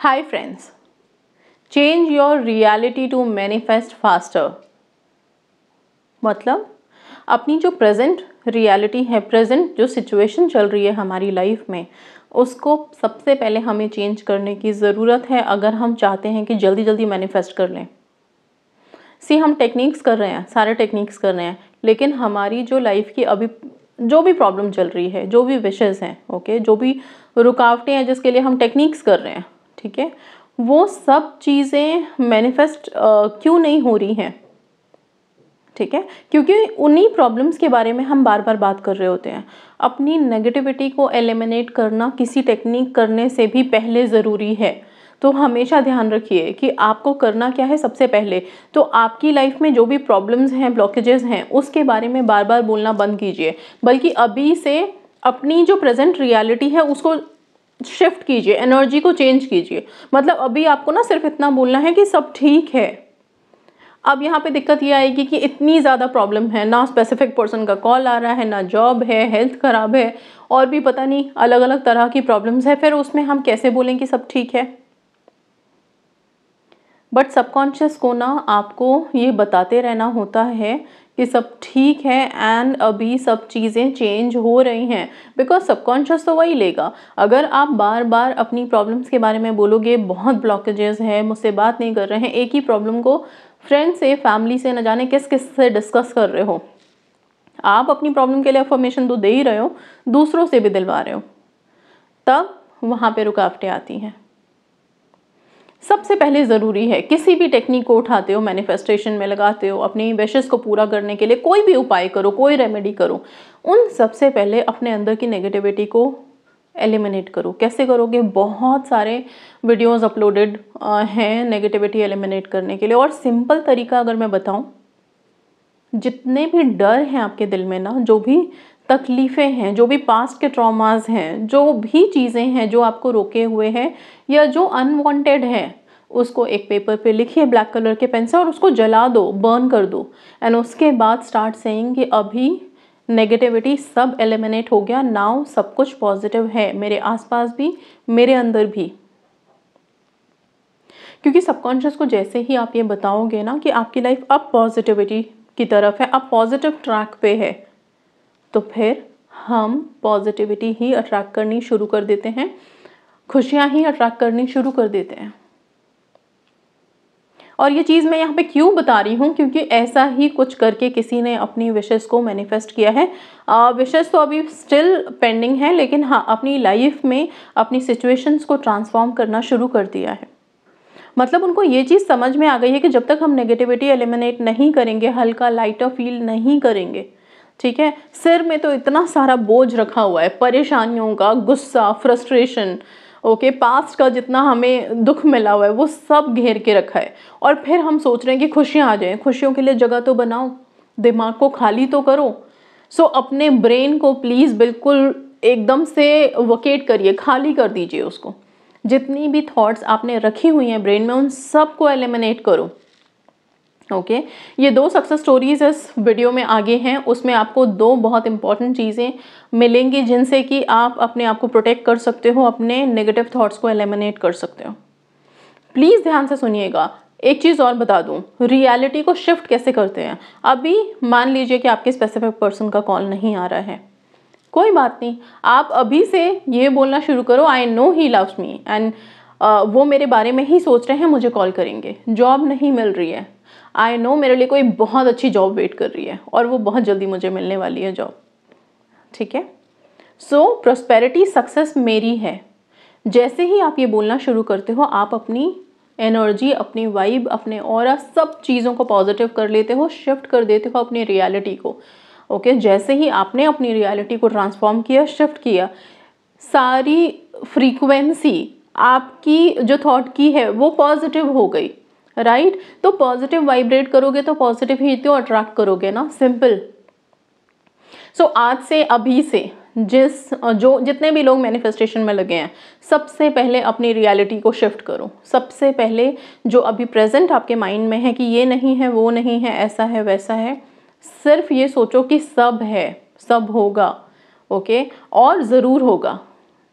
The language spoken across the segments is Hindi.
Hi friends change your reality to manifest faster मतलब अपनी जो प्रेजेंट रियलिटी है प्रेजेंट जो सिचुएशन चल रही है हमारी लाइफ में उसको सबसे पहले हमें चेंज करने की ज़रूरत है अगर हम चाहते हैं कि जल्दी जल्दी मैनिफेस्ट कर लें सी हम टेक्निक्स कर रहे हैं सारे टेक्निक्स कर रहे हैं लेकिन हमारी जो लाइफ की अभी जो भी प्रॉब्लम चल रही है जो भी विशेज़ हैं ओके जो भी रुकावटें हैं जिसके लिए हम टेक्निक्स कर रहे हैं ठीक है वो सब चीज़ें मैनिफेस्ट क्यों नहीं हो रही हैं ठीक है क्योंकि उन्हीं प्रॉब्लम्स के बारे में हम बार बार बात कर रहे होते हैं अपनी नेगेटिविटी को एलिमिनेट करना किसी टेक्निक करने से भी पहले ज़रूरी है तो हमेशा ध्यान रखिए कि आपको करना क्या है सबसे पहले तो आपकी लाइफ में जो भी प्रॉब्लम्स हैं ब्लॉकेजेस हैं उसके बारे में बार बार बोलना बंद कीजिए बल्कि अभी से अपनी जो प्रेजेंट रियलिटी है उसको शिफ्ट कीजिए एनर्जी को चेंज कीजिए मतलब अभी आपको ना सिर्फ इतना बोलना है कि सब ठीक है अब यहाँ पे दिक्कत ये आएगी कि इतनी ज़्यादा प्रॉब्लम है ना स्पेसिफिक पर्सन का कॉल आ रहा है ना जॉब है हेल्थ ख़राब है और भी पता नहीं अलग अलग तरह की प्रॉब्लम्स है फिर उसमें हम कैसे बोलें कि सब ठीक है बट सबकॉन्शियस को ना आपको ये बताते रहना होता है कि सब ठीक है एंड अभी सब चीज़ें चेंज हो रही हैं बिकॉज सबकॉन्शियस तो वही लेगा अगर आप बार बार अपनी प्रॉब्लम्स के बारे में बोलोगे बहुत ब्लॉकेजेस हैं मुझसे बात नहीं कर रहे हैं एक ही प्रॉब्लम को फ्रेंड से फैमिली से न जाने किस किस से डिस्कस कर रहे हो आप अपनी प्रॉब्लम के लिए अफॉर्मेशन तो दे ही रहे हो दूसरों से भी दिलवा रहे हो तब वहाँ पे रुकावटें आती हैं सबसे पहले ज़रूरी है किसी भी टेक्निक को उठाते हो मैनिफेस्टेशन में लगाते हो अपनी विशेष को पूरा करने के लिए कोई भी उपाय करो कोई रेमेडी करो उन सबसे पहले अपने अंदर की नेगेटिविटी को एलिमिनेट करो कैसे करोगे बहुत सारे वीडियोस अपलोडेड हैं नेगेटिविटी एलिमिनेट करने के लिए और सिंपल तरीका अगर मैं बताऊँ जितने भी डर हैं आपके दिल में ना जो भी तकलीफ़ें हैं जो भी पास्ट के ट्रॉमास हैं जो भी चीज़ें हैं जो आपको रोके हुए हैं या जो अनवांटेड हैं उसको एक पेपर पे लिखिए ब्लैक कलर के पेन से और उसको जला दो बर्न कर दो एंड उसके बाद स्टार्ट सेइंग कि अभी नेगेटिविटी सब एलिमिनेट हो गया नाउ सब कुछ पॉजिटिव है मेरे आसपास भी मेरे अंदर भी क्योंकि सबकॉन्शियस को जैसे ही आप ये बताओगे ना कि आपकी लाइफ अब पॉजिटिविटी की तरफ है अब पॉजिटिव ट्रैक पे है तो फिर हम पॉजिटिविटी ही अट्रैक्ट करनी शुरू कर देते हैं खुशियाँ ही अट्रैक्ट करनी शुरू कर देते हैं और ये चीज़ मैं यहाँ पे क्यों बता रही हूँ क्योंकि ऐसा ही कुछ करके किसी ने अपनी विशेष को मैनिफेस्ट किया है विशेष तो अभी स्टिल पेंडिंग है लेकिन हाँ अपनी लाइफ में अपनी सिचुएशंस को ट्रांसफॉर्म करना शुरू कर दिया है मतलब उनको ये चीज़ समझ में आ गई है कि जब तक हम नेगेटिविटी एलिमिनेट नहीं करेंगे हल्का लाइटर फील नहीं करेंगे ठीक है सिर में तो इतना सारा बोझ रखा हुआ है परेशानियों का गुस्सा फ्रस्ट्रेशन ओके पास्ट का जितना हमें दुख मिला हुआ है वो सब घेर के रखा है और फिर हम सोच रहे हैं कि खुशियाँ आ जाएँ खुशियों के लिए जगह तो बनाओ दिमाग को खाली तो करो सो so, अपने ब्रेन को प्लीज़ बिल्कुल एकदम से वकेट करिए खाली कर दीजिए उसको जितनी भी थॉट्स आपने रखी हुई हैं ब्रेन में उन सब को एलिमिनेट करो ओके okay. ये दो सक्सेस स्टोरीज इस वीडियो में आगे हैं उसमें आपको दो बहुत इंपॉर्टेंट चीज़ें मिलेंगी जिनसे कि आप अपने आप को प्रोटेक्ट कर सकते हो अपने नेगेटिव थॉट्स को एलिमिनेट कर सकते हो प्लीज़ ध्यान से सुनिएगा एक चीज़ और बता दूं रियलिटी को शिफ्ट कैसे करते हैं अभी मान लीजिए कि आपके स्पेसिफिक पर्सन का कॉल नहीं आ रहा है कोई बात नहीं आप अभी से ये बोलना शुरू करो I know he loves me and वो मेरे बारे में ही सोच रहे हैं मुझे कॉल करेंगे जॉब नहीं मिल रही है आई नो मेरे लिए कोई बहुत अच्छी जॉब वेट कर रही है और वो बहुत जल्दी मुझे मिलने वाली है जॉब ठीक है सो प्रोस्पेरिटी सक्सेस मेरी है जैसे ही आप ये बोलना शुरू करते हो आप अपनी एनर्जी अपनी वाइब अपने और सब चीज़ों को पॉजिटिव कर लेते हो शिफ्ट कर देते हो अपनी रियलिटी को ओके okay? जैसे ही आपने अपनी रियलिटी को ट्रांसफॉर्म किया शिफ्ट किया सारी फ्रीक्वेंसी आपकी जो थॉट की है वो पॉजिटिव हो गई राइट right? तो पॉजिटिव वाइब्रेट करोगे तो पॉजिटिव ही तो अट्रैक्ट करोगे ना सिंपल सो so, आज से अभी से जिस जो जितने भी लोग मैनिफेस्टेशन में लगे हैं सबसे पहले अपनी रियलिटी को शिफ्ट करो सबसे पहले जो अभी प्रेजेंट आपके माइंड में है कि ये नहीं है वो नहीं है ऐसा है वैसा है सिर्फ ये सोचो कि सब है सब होगा ओके okay? और ज़रूर होगा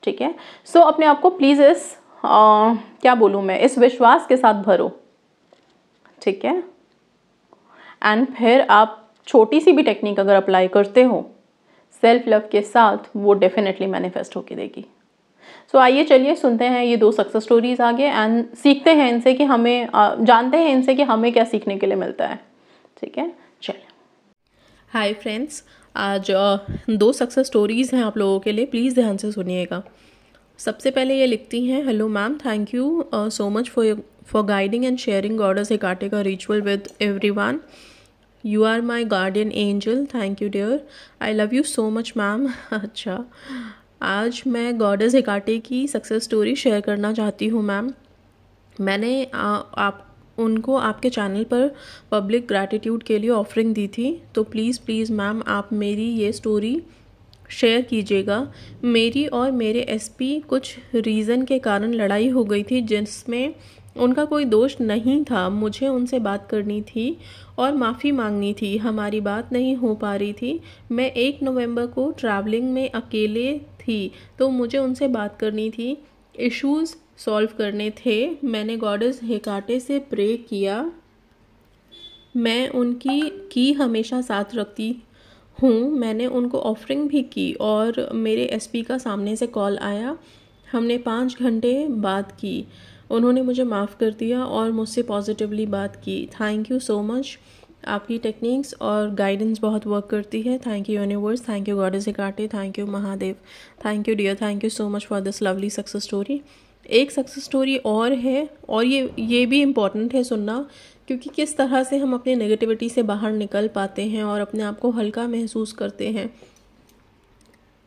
ठीक है सो so, अपने आप को प्लीज़ इस आ, क्या बोलूँ मैं इस विश्वास के साथ भरो ठीक है एंड फिर आप छोटी सी भी टेक्निक अगर अप्लाई करते हो सेल्फ लव के साथ वो डेफिनेटली मैनिफेस्ट होके देगी सो so, आइए चलिए सुनते हैं ये दो सक्सेस स्टोरीज आगे एंड सीखते हैं इनसे कि हमें जानते हैं इनसे कि हमें क्या सीखने के लिए मिलता है ठीक है चलिए हाय फ्रेंड्स आज दो सक्सेस स्टोरीज हैं आप लोगों के लिए प्लीज़ ध्यान से सुनिएगा सबसे पहले ये लिखती हैं hello ma'am thank you so much for for guiding and sharing Goddess ritual ritual with everyone. You are my guardian angel. Thank you, dear. I love you so much, ma'am. अच्छा आज मैं गॉडेस हिकाटे की सक्सेस स्टोरी शेयर करना चाहती हूँ मैम मैंने आ, आप उनको आपके चैनल पर पब्लिक ग्रैटिट्यूड के लिए ऑफरिंग दी थी तो प्लीज़ प्लीज़ मैम आप मेरी ये स्टोरी शेयर कीजिएगा मेरी और मेरे एसपी कुछ रीज़न के कारण लड़ाई हो गई थी जिसमें उनका कोई दोष नहीं था मुझे उनसे बात करनी थी और माफ़ी मांगनी थी हमारी बात नहीं हो पा रही थी मैं एक नवंबर को ट्रैवलिंग में अकेले थी तो मुझे उनसे बात करनी थी इश्यूज़ सॉल्व करने थे मैंने गॉडस हेकाटे से प्रे किया मैं उनकी की हमेशा साथ रखती हूँ मैंने उनको ऑफरिंग भी की और मेरे एसपी का सामने से कॉल आया हमने पाँच घंटे बात की उन्होंने मुझे माफ़ कर दिया और मुझसे पॉजिटिवली बात की थैंक यू सो मच आपकी टेक्निक्स और गाइडेंस बहुत वर्क करती है thank you universe thank you God is Hecate thank you Mahadev thank you dear thank you so much for this lovely success story एक सक्सेस स्टोरी और है और ये ये भी इम्पॉर्टेंट है सुनना क्योंकि किस तरह से हम अपने नेगेटिविटी से बाहर निकल पाते हैं और अपने आप को हल्का महसूस करते हैं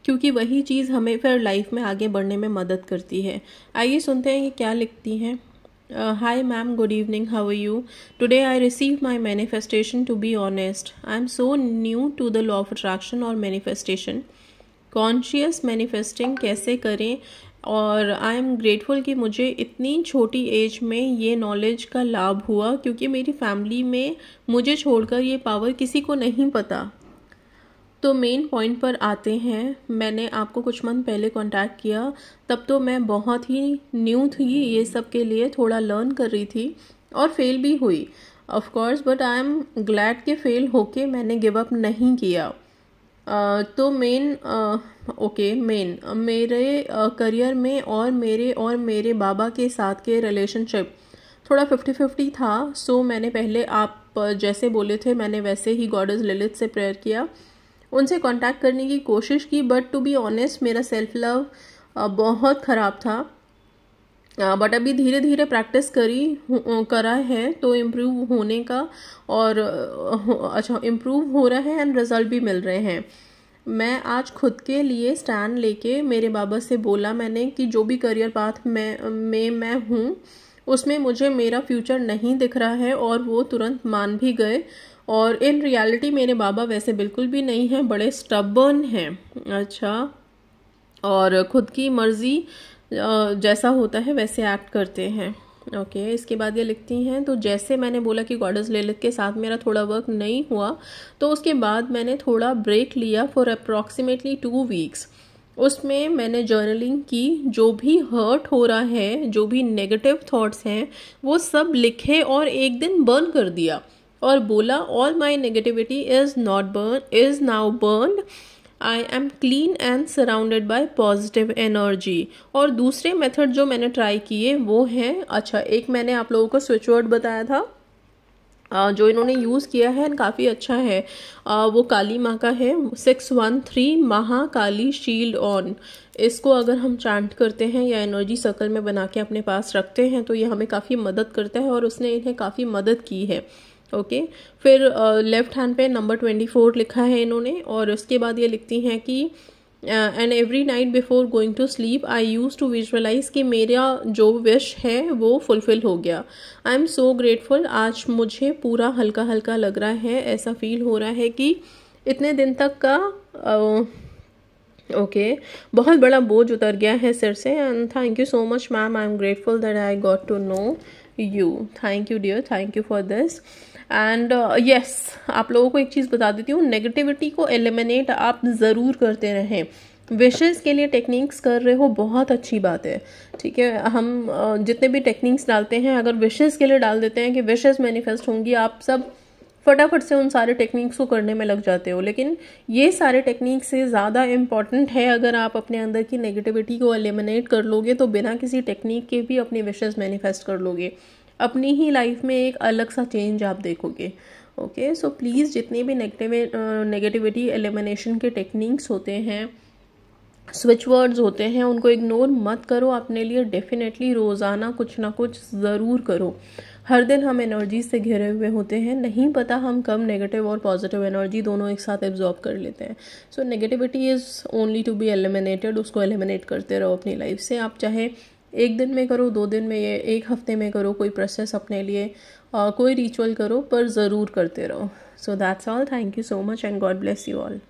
क्योंकि वही चीज़ हमें फिर लाइफ में आगे बढ़ने में मदद करती है आइए सुनते हैं कि क्या लिखती हैं hi ma'am good evening how you today I receive my manifestation to be honest I am so new to the law of attraction और मैनिफेस्टेशन कॉन्शियस मैनिफेस्टिंग कैसे करें और आई एम ग्रेटफुल कि मुझे इतनी छोटी एज में ये नॉलेज का लाभ हुआ क्योंकि मेरी फैमिली में मुझे छोड़कर ये पावर किसी को नहीं पता तो मेन पॉइंट पर आते हैं मैंने आपको कुछ मंथ पहले कांटेक्ट किया तब तो मैं बहुत ही न्यू थी ये सब के लिए थोड़ा लर्न कर रही थी और फेल भी हुई of course but I am glad के फेल होके मैंने गिव अप नहीं किया uh, तो मेन ओके मेन मेरे करियर uh, में और मेरे और मेरे बाबा के साथ के रिलेशनशिप थोड़ा फिफ्टी फिफ्टी था सो so मैंने पहले आप जैसे बोले थे मैंने वैसे ही गॉड इज़ ललित से प्रेयर किया उनसे कांटेक्ट करने की कोशिश की बट टू बी ऑनेस्ट मेरा सेल्फ लव बहुत ख़राब था बट अभी धीरे धीरे प्रैक्टिस करी करा है तो इम्प्रूव होने का और अच्छा इम्प्रूव हो रहा है एंड रिजल्ट भी मिल रहे हैं मैं आज खुद के लिए स्टैंड लेके मेरे बाबा से बोला मैंने कि जो भी करियर पाथ में में मैं हूँ उसमें मुझे मेरा फ्यूचर नहीं दिख रहा है और वो तुरंत मान भी गए और इन रियलिटी मेरे बाबा वैसे बिल्कुल भी नहीं हैं बड़े स्टबर्न हैं अच्छा और ख़ुद की मर्ज़ी जैसा होता है वैसे एक्ट करते हैं ओके okay, इसके बाद ये लिखती हैं तो जैसे मैंने बोला कि गॉडस लेलित के साथ मेरा थोड़ा वर्क नहीं हुआ तो उसके बाद मैंने थोड़ा ब्रेक लिया फॉर अप्रॉक्सीमेटली टू वीक्स उसमें मैंने जर्नलिंग की जो भी हर्ट हो रहा है जो भी नेगेटिव थॉट्स हैं वो सब लिखे और एक दिन बर्न कर दिया और बोला all my negativity is not burn is now burn I am clean and surrounded by positive energy और दूसरे मेथड जो मैंने ट्राई किए वो हैं अच्छा एक मैंने आप लोगों को स्विच वर्ड बताया था जो इन्होंने यूज़ किया है एंड काफ़ी अच्छा है वो काली माँ का है six one three Mahakali shield on इसको अगर हम चांट करते हैं या एनर्जी सर्कल में बना के अपने पास रखते हैं तो ये हमें काफ़ी मदद करता है और उसने इन्हें काफ़ी मदद की है ओके फिर लेफ्ट uh, हैंड पे नंबर ट्वेंटी फोर लिखा है इन्होंने और उसके बाद ये लिखती हैं कि and every night before going to sleep I use to visualize कि मेरा जो विश है वो फुलफ़िल हो गया आई एम सो ग्रेटफुल आज मुझे पूरा हल्का हल्का लग रहा है ऐसा फील हो रहा है कि इतने दिन तक का ओके uh, okay, बहुत बड़ा बोझ उतर गया है सिर से and thank you so much ma'am I am grateful that I got to know you thank you dear thank you for this and yes uh, yes, आप लोगों को एक चीज़ बता देती हूँ नेगेटिविटी को एलिमिनेट आप ज़रूर करते रहें विशेज़ के लिए टेक्निक्स कर रहे हो बहुत अच्छी बात है ठीक है हम जितने भी टेक्निक्स डालते हैं अगर विशेज़ के लिए डाल देते हैं कि विशेज़ मैनिफेस्ट होंगी आप सब फटाफट से उन सारे टेक्निक्स को करने में लग जाते हो लेकिन ये सारे टेक्निक से ज़्यादा इम्पॉर्टेंट है अगर आप अपने अंदर की नेगेटिविटी को एलिमिनेट कर लोगे तो बिना किसी टेक्निक के भी अपने विशेज़ मैनिफेस्ट कर लोगे अपनी ही लाइफ में एक अलग सा चेंज आप देखोगे ओके सो प्लीज़ जितने भी नेगेटिव नेगेटिविटी एलिमिनेशन के टेक्निक्स होते हैं स्विच वर्ड्स होते हैं उनको इग्नोर मत करो अपने लिए डेफिनेटली रोज़ाना कुछ ना कुछ ज़रूर करो हर दिन हम एनर्जी से घिरे हुए होते हैं नहीं पता हम कम नेगेटिव और पॉजिटिव एनर्जी दोनों एक साथ एब्जॉर्ब कर लेते हैं so negativity is only to be eliminated उसको एलिमिनेट करते रहो अपनी लाइफ से आप चाहे एक दिन में करो दो दिन में ये एक हफ्ते में करो कोई प्रोसेस अपने लिए कोई रिचुअल करो पर ज़रूर करते रहो so that's all thank you so much and God bless you all